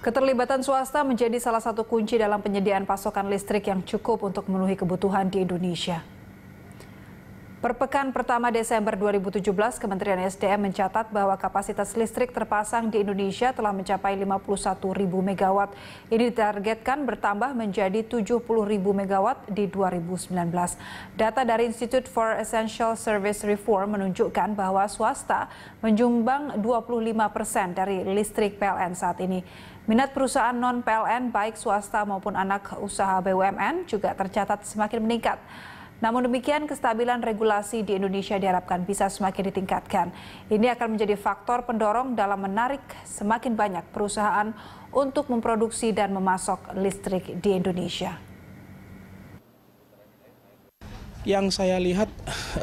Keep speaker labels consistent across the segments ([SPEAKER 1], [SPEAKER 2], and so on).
[SPEAKER 1] Keterlibatan swasta menjadi salah satu kunci dalam penyediaan pasokan listrik yang cukup untuk memenuhi kebutuhan di Indonesia. Per pekan pertama Desember 2017, Kementerian SDM mencatat bahwa kapasitas listrik terpasang di Indonesia telah mencapai 51 ribu megawatt. Ini ditargetkan bertambah menjadi 70 ribu megawatt di 2019. Data dari Institute for Essential Service Reform menunjukkan bahwa swasta menjumbang 25 persen dari listrik PLN saat ini. Minat perusahaan non-PLN baik swasta maupun anak usaha BUMN juga tercatat semakin meningkat. Namun demikian, kestabilan regulasi di Indonesia diharapkan bisa semakin ditingkatkan. Ini akan menjadi faktor pendorong dalam menarik semakin banyak perusahaan untuk memproduksi dan memasok listrik di Indonesia.
[SPEAKER 2] Yang saya lihat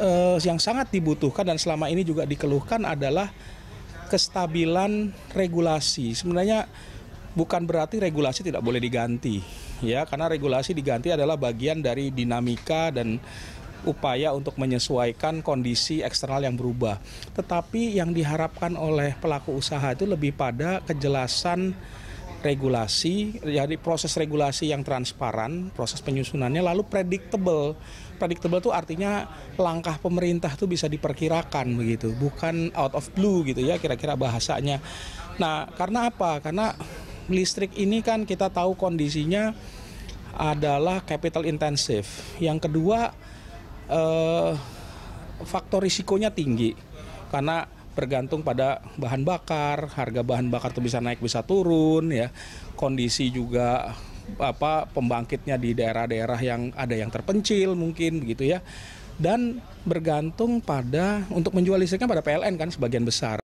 [SPEAKER 2] eh, yang sangat dibutuhkan dan selama ini juga dikeluhkan adalah kestabilan regulasi. Sebenarnya bukan berarti regulasi tidak boleh diganti ya karena regulasi diganti adalah bagian dari dinamika dan upaya untuk menyesuaikan kondisi eksternal yang berubah. Tetapi yang diharapkan oleh pelaku usaha itu lebih pada kejelasan regulasi, jadi proses regulasi yang transparan, proses penyusunannya lalu predictable. Predictable itu artinya langkah pemerintah itu bisa diperkirakan begitu, bukan out of blue gitu ya kira-kira bahasanya. Nah, karena apa? Karena listrik ini kan kita tahu kondisinya adalah capital intensive. Yang kedua eh, faktor risikonya tinggi karena bergantung pada bahan bakar, harga bahan bakar itu bisa naik bisa turun ya. Kondisi juga apa pembangkitnya di daerah-daerah yang ada yang terpencil mungkin begitu ya. Dan bergantung pada untuk menjual listriknya pada PLN kan sebagian besar.